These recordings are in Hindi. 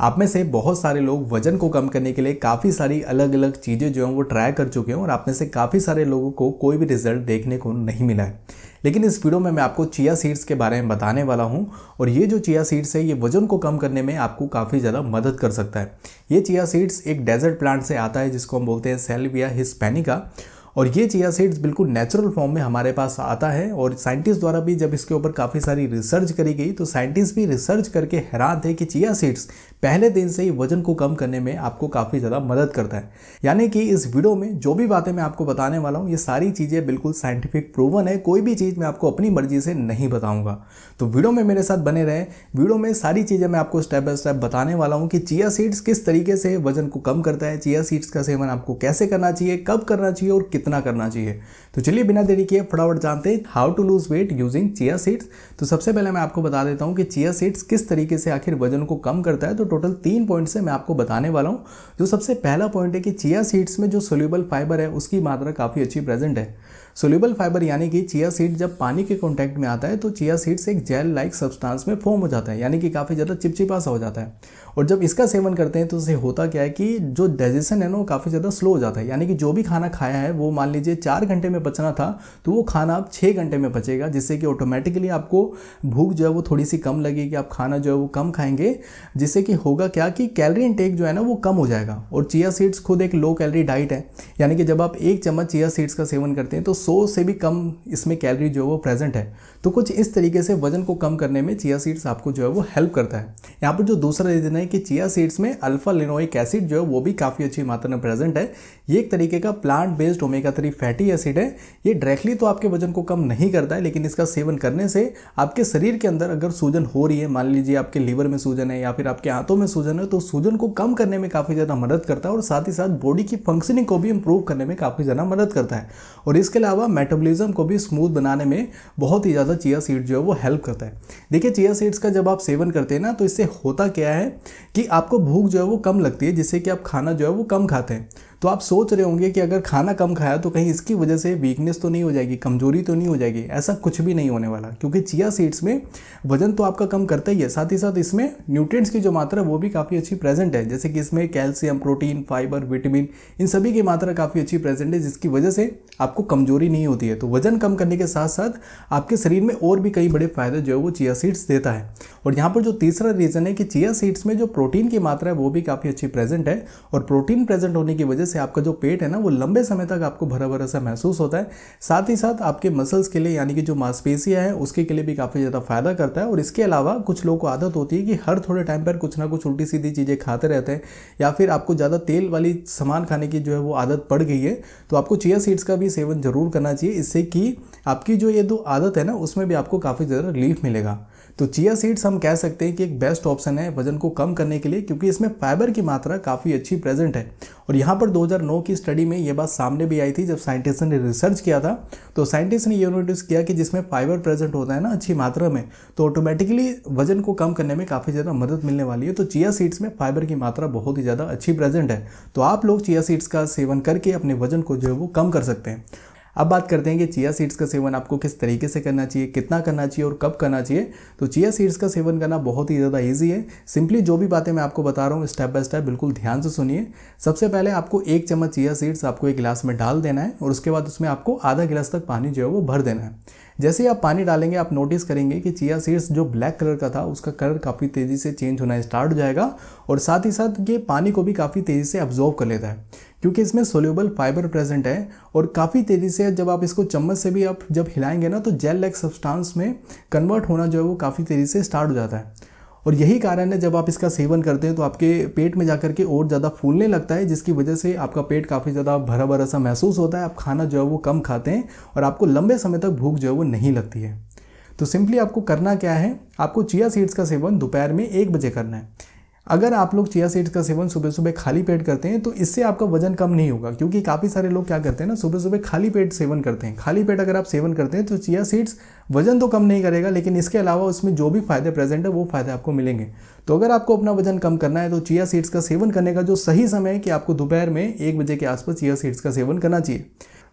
आप में से बहुत सारे लोग वजन को कम करने के लिए काफ़ी सारी अलग अलग चीज़ें जो हैं वो ट्राई कर चुके हैं और आप में से काफ़ी सारे लोगों को कोई भी रिजल्ट देखने को नहीं मिला है लेकिन इस वीडियो में मैं आपको चिया सीड्स के बारे में बताने वाला हूँ और ये जो चिया सीड्स है ये वजन को कम करने में आपको काफ़ी ज़्यादा मदद कर सकता है ये चिया सीड्स एक डेजर्ट प्लांट से आता है जिसको हम बोलते हैं सेल्विया हिस्पैनिका और ये चिया सीड्स बिल्कुल नेचुरल फॉर्म में हमारे पास आता है और साइंटिस्ट द्वारा भी जब इसके ऊपर काफ़ी सारी रिसर्च करी गई तो साइंटिस्ट भी रिसर्च करके हैरान थे कि चिया सीड्स पहले दिन से ही वजन को कम करने में आपको काफ़ी ज़्यादा मदद करता है यानी कि इस वीडियो में जो भी बातें मैं आपको बताने वाला हूँ ये सारी चीज़ें बिल्कुल साइंटिफिक प्रूवन है कोई भी चीज़ मैं आपको अपनी मर्जी से नहीं बताऊँगा तो वीडियो में मेरे साथ बने रहें वीडियो में सारी चीज़ें मैं आपको स्टेप बाय स्टेप बताने वाला हूँ कि चिया सीड्स किस तरीके से वजन को कम करता है चिया सीड्स का सेवन आपको कैसे करना चाहिए कब करना चाहिए और कितना करना चाहिए तो चलिए बिना देरी किए फटाफट जानते हैं how to lose weight using chia seeds तो सबसे पहले मैं आपको बता देता हूँ कि चिया सीड्स किस तरीके से आखिर वजन को कम करता है तो टोटल तीन पॉइंट्स है मैं आपको बताने वाला हूँ जो सबसे पहला पॉइंट है कि चिया सीड्स में जो सोल्यूबल फाइबर है उसकी मात्रा काफ़ी अच्छी प्रेजेंट है सोल्यूबल फाइबर यानी कि चिया सीड जब पानी के कॉन्टैक्ट में आता है तो चिया सीड्स एक जेल लाइक सब्सटेंस में फॉर्म हो जाता है यानी कि काफ़ी ज़्यादा चिपचिपा सा हो जाता है और जब इसका सेवन करते हैं तो उससे होता क्या है कि जो डाइजेशन है ना वो काफ़ी ज़्यादा स्लो हो जाता है यानी कि जो भी खाना खाया है वो मान लीजिए चार घंटे में पचना था तो वो खाना आप छः घंटे में पचेगा जिससे कि ऑटोमेटिकली आपको भूख जो है वो थोड़ी सी कम लगेगी आप खाना जो है वो कम खाएंगे जिससे कि होगा क्या कि कैलरी इंटेक जो है ना वो कम हो जाएगा और चिया सीड्स खुद एक लो कैलरी डाइट है यानी कि जब आप एक चम्मच चिया सीड्स का सेवन करते हैं तो 100 से भी कम इसमें कैलोरी जो है वो प्रेजेंट है तो कुछ इस तरीके से वजन को कम करने में चिया सीड्स आपको जो है वो हेल्प करता है यहाँ पर जो दूसरा रीजन है कि चिया सीड्स में अल्फा लिनोइक एसिड जो है वो भी काफ़ी अच्छी मात्रा में प्रेजेंट है ये एक तरीके का plant based omega three fatty acid है ये डायरेक्टली तो आपके वजन को कम नहीं करता है लेकिन इसका सेवन करने से आपके शरीर के अंदर अगर सूजन हो रही है मान लीजिए आपके लीवर में सूजन है या फिर आपके हाथों में सूजन है तो सूजन को कम करने में काफ़ी ज़्यादा मदद करता है और साथ ही साथ बॉडी की फंक्शनिंग को भी इम्प्रूव करने में काफ़ी ज़्यादा मदद करता है और इसके अलावा मेटाबॉलिज्म को भी स्मूथ बनाने में बहुत ही ज़्यादा चिया सीड जो है वो हेल्प करता है देखिए चिया सीड्स का जब आप सेवन करते हैं ना तो इससे होता क्या है कि आपको भूख जो है वो कम लगती है जिससे कि आप खाना जो है वो कम खाते हैं तो आप सोच रहे होंगे कि अगर खाना कम खाया तो कहीं इसकी वजह से वीकनेस तो नहीं हो जाएगी कमजोरी तो नहीं हो जाएगी ऐसा कुछ भी नहीं होने वाला क्योंकि चिया सीड्स में वजन तो आपका कम करता ही है साथ ही साथ इसमें न्यूट्रिएंट्स की जो मात्रा वो भी काफ़ी अच्छी प्रेजेंट है जैसे कि इसमें कैल्शियम प्रोटीन फाइबर विटामिन इन सभी की मात्रा काफ़ी अच्छी प्रेजेंट है जिसकी वजह से आपको कमजोरी नहीं होती है तो वजन कम करने के साथ साथ आपके शरीर में और भी कई बड़े फायदे जो है वो चिया सीड्स देता है और यहाँ पर जो तीसरा रीज़न है कि चिया सीड्स में जो प्रोटीन की मात्रा है वो भी काफ़ी अच्छी प्रेजेंट है और प्रोटीन प्रेजेंट होने की वजह से आपका जो पेट है ना वो लंबे समय तक आपको भरा भरा सा महसूस होता है साथ ही साथ आपके मसल्स के लिए यानी कि जो मांसपेशियाँ हैं उसके के लिए भी काफ़ी ज़्यादा फ़ायदा करता है और इसके अलावा कुछ लोगों को आदत होती है कि हर थोड़े टाइम पर कुछ ना कुछ उल्टी सीधी चीज़ें खाते रहते हैं या फिर आपको ज़्यादा तेल वाली सामान खाने की जो है वो आदत पड़ गई है तो आपको चिया सीड्स का भी सेवन ज़रूर करना चाहिए इससे कि आपकी जो ये दो आदत है ना उसमें भी आपको काफ़ी ज़्यादा रिलीफ मिलेगा तो चिया सीड्स हम कह सकते हैं कि एक बेस्ट ऑप्शन है वजन को कम करने के लिए क्योंकि इसमें फाइबर की मात्रा काफ़ी अच्छी प्रेजेंट है और यहाँ पर 2009 की स्टडी में ये बात सामने भी आई थी जब साइंटिस्ट ने रिसर्च किया था तो साइंटिस्ट ने ये नोटिस किया कि जिसमें फाइबर प्रेजेंट होता है ना अच्छी मात्रा में तो ऑटोमेटिकली वजन को कम करने में काफ़ी ज़्यादा मदद मिलने वाली है तो चिया सीड्स में फाइबर की मात्रा बहुत ही ज़्यादा अच्छी प्रेजेंट है तो आप लोग चिया सीड्स का सेवन करके अपने वजन को जो है वो कम कर सकते हैं अब बात करते हैं कि चिया सीड्स का सेवन आपको किस तरीके से करना चाहिए कितना करना चाहिए और कब करना चाहिए तो चिया सीड्स का सेवन करना बहुत ही ज़्यादा ईजी है सिंपली जो भी बातें मैं आपको बता रहा हूँ स्टेप बाय स्टेप बिल्कुल ध्यान से सुनिए सबसे पहले आपको एक चम्मच चिया सीड्स आपको एक गिलास में डाल देना है और उसके बाद उसमें आपको आधा गिलास तक पानी जो है वो भर देना है जैसे ही आप पानी डालेंगे आप नोटिस करेंगे कि चिया सीड्स जो ब्लैक कलर का था उसका कलर काफ़ी तेज़ी से चेंज होना स्टार्ट हो जाएगा और साथ ही साथ ये पानी को भी काफ़ी तेज़ी से अब्जॉर्व कर लेता है क्योंकि इसमें सोल्यूबल फाइबर प्रेजेंट है और काफ़ी तेज़ी से जब आप इसको चम्मच से भी आप जब हिलाएंगे ना तो जेल लाइक सब्सटांस में कन्वर्ट होना जो है वो काफ़ी तेज़ी से स्टार्ट हो जाता है और यही कारण है जब आप इसका सेवन करते हैं तो आपके पेट में जाकर के और ज़्यादा फूलने लगता है जिसकी वजह से आपका पेट काफ़ी ज़्यादा भरा भरा सा महसूस होता है आप खाना जो है वो कम खाते हैं और आपको लंबे समय तक भूख जो है वो नहीं लगती है तो सिंपली आपको करना क्या है आपको चिया सीड्स का सेवन दोपहर में एक बजे करना है अगर आप लोग चिया सीड्स का सेवन सुबह सुबह खाली पेट करते हैं तो इससे आपका वजन कम नहीं होगा क्योंकि काफ़ी सारे लोग क्या करते हैं ना सुबह सुबह खाली पेट सेवन करते हैं खाली पेट अगर आप सेवन करते हैं तो चिया सीड्स वजन तो कम नहीं करेगा लेकिन इसके अलावा उसमें जो भी फायदे प्रेजेंट है वो फायदे आपको मिलेंगे तो अगर आपको अपना वजन कम करना है तो चिया सीड्स का सेवन करने का जो सही समय है कि आपको दोपहर में एक बजे के आसपास चिया सीड्स का सेवन करना चाहिए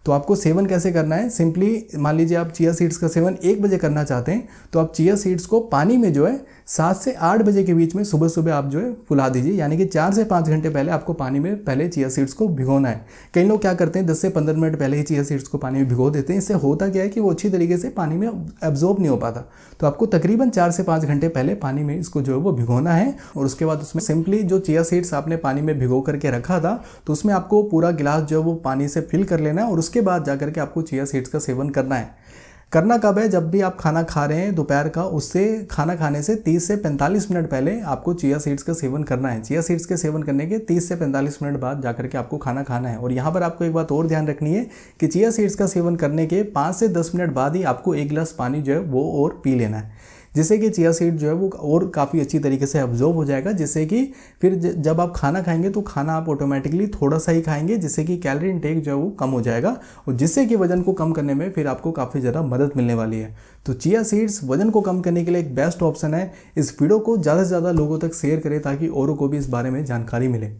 तो आपको सेवन कैसे करना है सिंपली मान लीजिए आप चिया सीड्स का सेवन एक बजे करना चाहते हैं तो आप चिया सीड्स को पानी में जो है सात से आठ बजे के बीच में सुबह सुबह आप जो है फुला दीजिए यानी कि चार से पाँच घंटे पहले आपको पानी में पहले चिया सीड्स को भिगोना है कई लोग क्या करते हैं दस से पंद्रह मिनट पहले ही चिया सीड्स को पानी में भिगो देते हैं इससे होता क्या है कि वो अच्छी तरीके से पानी में एब्जॉर्ब नहीं हो पाता तो आपको तकरीबन चार से पाँच घंटे पहले पानी में इसको जो है वो भिगोना है और उसके बाद उसमें सिंपली जो चिया सीड्स आपने पानी में भिगो करके रखा था तो उसमें आपको पूरा गिलास जो है वो पानी से फिल कर लेना है और उस उसके बाद जा करके के आपको चिया सीड्स का सेवन करना है करना कब है जब भी आप खाना खा रहे हैं दोपहर का उससे खाना खाने से 30 से 45 मिनट पहले आपको चिया सीड्स का सेवन करना है चिया सीड्स के सेवन करने के 30 से 45 मिनट बाद जाकर के आपको खाना खाना है और यहाँ पर आपको एक बात और ध्यान रखनी है कि चिया सीड्स का सेवन करने के 5 से 10 मिनट बाद ही आपको एक गिलास पानी जो है वो और पी लेना है जिससे कि चिया सीड जो है वो और काफ़ी अच्छी तरीके से ऑब्जॉर्व हो जाएगा जिससे कि फिर जब आप खाना खाएंगे तो खाना आप ऑटोमेटिकली थोड़ा सा ही खाएंगे जिससे कि कैलोरी इंटेक जो है वो कम हो जाएगा और जिससे कि वजन को कम करने में फिर आपको काफ़ी ज़्यादा मदद मिलने वाली है तो चिया सीड्स वजन को कम करने के लिए एक बेस्ट ऑप्शन है इस वीडियो को ज़्यादा से ज़्यादा लोगों तक शेयर करें ताकि औरों को भी इस बारे में जानकारी मिले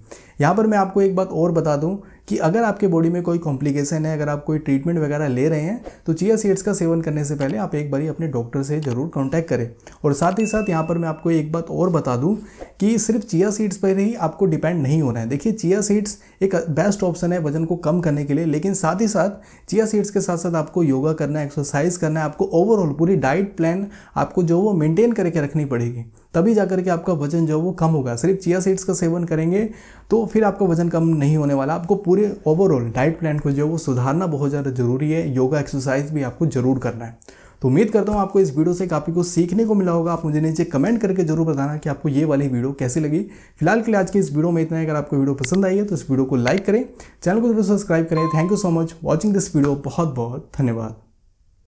यहाँ पर मैं आपको एक बात और बता दूँ कि अगर आपके बॉडी में कोई कॉम्प्लिकेशन है अगर आप कोई ट्रीटमेंट वगैरह ले रहे हैं तो चिया सीड्स का सेवन करने से पहले आप एक बार अपने डॉक्टर से ज़रूर कॉन्टैक्ट करें और साथ ही साथ यहाँ पर मैं आपको एक बात और बता दूँ कि सिर्फ चिया सीड्स पर ही आपको डिपेंड नहीं होना है देखिए चिया सीड्स एक बेस्ट ऑप्शन है वजन को कम करने के लिए लेकिन साथ ही साथ चिया सीड्स के साथ साथ आपको योगा करना है एक्सरसाइज करना है आपको ओवरऑल पूरी डाइट प्लान आपको जो वो मेंटेन करके रखनी पड़ेगी तभी जा करके आपका वजन जो वो कम होगा सिर्फ चिया सीड्स का सेवन करेंगे तो फिर आपका वजन कम नहीं होने वाला आपको पूरे ओवरऑल डाइट प्लान को जो है वो सुधारना बहुत ज़्यादा ज़रूरी है योगा एक्सरसाइज भी आपको ज़रूर करना है तो उम्मीद करता हूँ आपको इस वीडियो से काफ़ी कुछ सीखने को मिला होगा आप मुझे नीचे कमेंट करके जरूर बताना कि आपको ये वाली वीडियो कैसी लगी फिलहाल के लिए आज की इस वीडियो में इतना है अगर आपको वीडियो पसंद आई है तो इस वीडियो को लाइक करें चैनल को जरूर सब्सक्राइब करें thank you so much watching this video बहुत बहुत धन्यवाद